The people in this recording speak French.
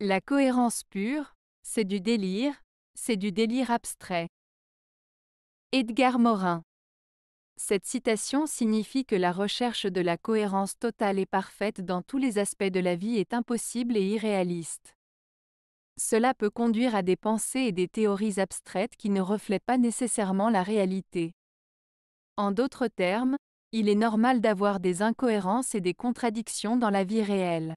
La cohérence pure, c'est du délire, c'est du délire abstrait. Edgar Morin Cette citation signifie que la recherche de la cohérence totale et parfaite dans tous les aspects de la vie est impossible et irréaliste. Cela peut conduire à des pensées et des théories abstraites qui ne reflètent pas nécessairement la réalité. En d'autres termes, il est normal d'avoir des incohérences et des contradictions dans la vie réelle.